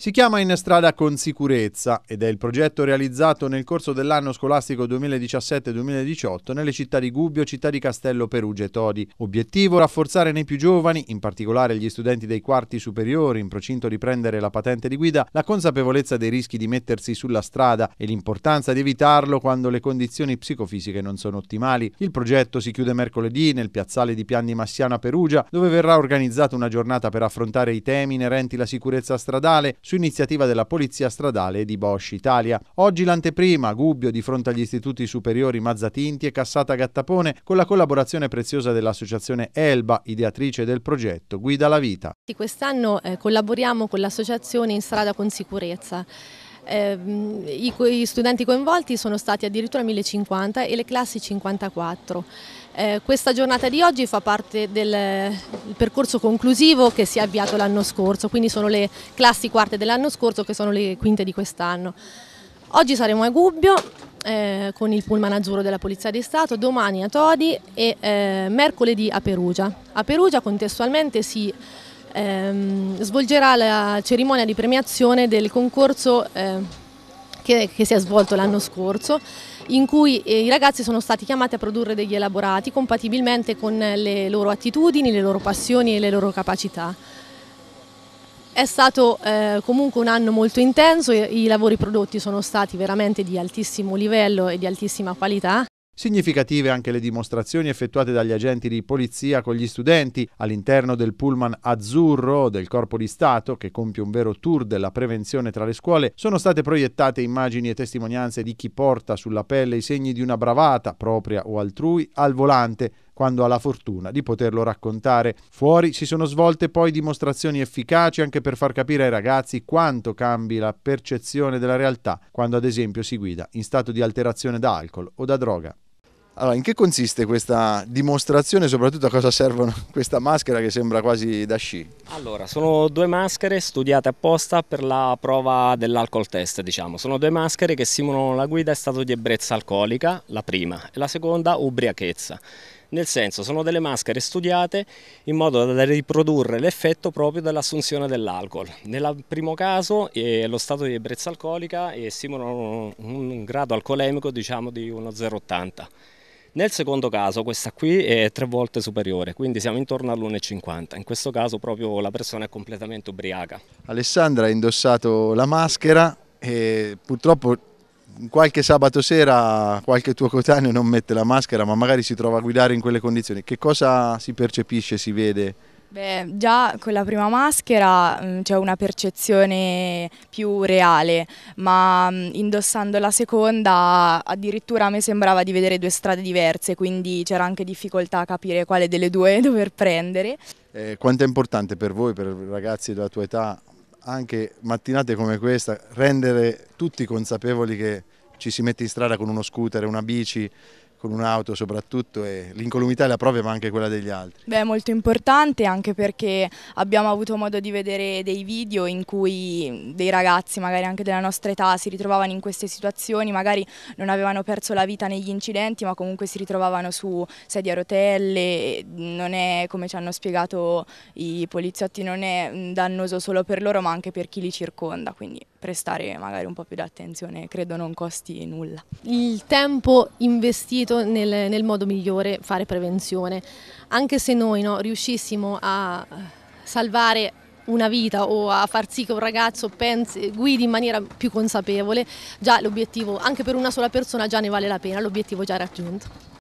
Si chiama In strada con sicurezza ed è il progetto realizzato nel corso dell'anno scolastico 2017-2018 nelle città di Gubbio, città di Castello, Perugia e Todi. Obiettivo rafforzare nei più giovani, in particolare gli studenti dei quarti superiori in procinto di prendere la patente di guida, la consapevolezza dei rischi di mettersi sulla strada e l'importanza di evitarlo quando le condizioni psicofisiche non sono ottimali. Il progetto si chiude mercoledì nel piazzale di Pian di Massiana Perugia, dove verrà organizzata una giornata per affrontare i temi inerenti alla sicurezza stradale su iniziativa della Polizia Stradale di Bosch Italia. Oggi l'anteprima, Gubbio di fronte agli istituti superiori Mazzatinti e Cassata Gattapone, con la collaborazione preziosa dell'associazione Elba, ideatrice del progetto Guida la Vita. Quest'anno eh, collaboriamo con l'associazione In Strada con Sicurezza eh, i, I studenti coinvolti sono stati addirittura 1050 e le classi 54. Eh, questa giornata di oggi fa parte del percorso conclusivo che si è avviato l'anno scorso, quindi sono le classi quarte dell'anno scorso che sono le quinte di quest'anno. Oggi saremo a Gubbio eh, con il pullman azzurro della Polizia di Stato, domani a Todi e eh, mercoledì a Perugia. A Perugia contestualmente si ehm, svolgerà la cerimonia di premiazione del concorso eh, che, che si è svolto l'anno scorso in cui eh, i ragazzi sono stati chiamati a produrre degli elaborati compatibilmente con le loro attitudini, le loro passioni e le loro capacità. È stato eh, comunque un anno molto intenso, i, i, lavori prodotti sono stati veramente di altissimo livello e di altissima qualità Significative anche le dimostrazioni effettuate dagli agenti di polizia con gli studenti all'interno del pullman azzurro del Corpo di Stato, che compie un vero tour della prevenzione tra le scuole, sono state proiettate immagini e testimonianze di chi porta sulla pelle i segni di una bravata, propria o altrui, al volante quando ha la fortuna di poterlo raccontare. Fuori si sono svolte poi dimostrazioni efficaci anche per far capire ai ragazzi quanto cambi la percezione della realtà quando ad esempio si guida in stato di alterazione da alcol o da droga. Allora, in che consiste questa dimostrazione e soprattutto a cosa servono questa maschera che sembra quasi da sci? Allora, sono due maschere studiate apposta per la prova dell'alcol test, diciamo. Sono due maschere che simulano la guida in stato di ebbrezza alcolica, la prima, e la seconda ubriachezza. Nel senso, sono delle maschere studiate in modo da riprodurre l'effetto proprio dell'assunzione dell'alcol. Nel primo caso, è eh, lo stato di ebbrezza alcolica e eh, simulano un, grado alcolemico diciamo, di 1,080 nel secondo caso questa qui è tre volte superiore, quindi siamo intorno all'1,50. In questo caso proprio la persona è completamente ubriaca. Alessandra ha indossato la maschera e purtroppo qualche sabato sera qualche tuo coetaneo non mette la maschera ma magari si trova a guidare in quelle condizioni. Che cosa si percepisce, si vede? Beh, già con la prima maschera mm, c'è una percezione più reale, ma mm, indossando la seconda addirittura a me sembrava di vedere due strade diverse, quindi c'era anche difficoltà a capire quale delle due dover prendere. Eh, quanto è importante per voi, per ragazzi della tua età, anche mattinate come questa, rendere tutti consapevoli che ci si mette in strada con uno scooter, una bici, con un'auto soprattutto e l'incolumità è la propria ma anche quella degli altri. Beh, è molto importante anche perché abbiamo avuto modo di vedere dei video in cui dei ragazzi magari anche della nostra età si ritrovavano in queste situazioni, magari non avevano perso la vita negli incidenti ma comunque si ritrovavano su sedie a rotelle, non è come ci hanno spiegato i poliziotti, non è dannoso solo per loro ma anche per chi li circonda, quindi prestare magari un po' più di attenzione, credo non costi nulla. Il tempo investito nel, nel modo migliore, fare prevenzione, anche se noi no, riuscissimo a eh, salvare una vita o a far sì che un ragazzo pensi, guidi in maniera più consapevole, già l'obiettivo, anche per una sola persona, già ne vale la pena, l'obiettivo già raggiunto.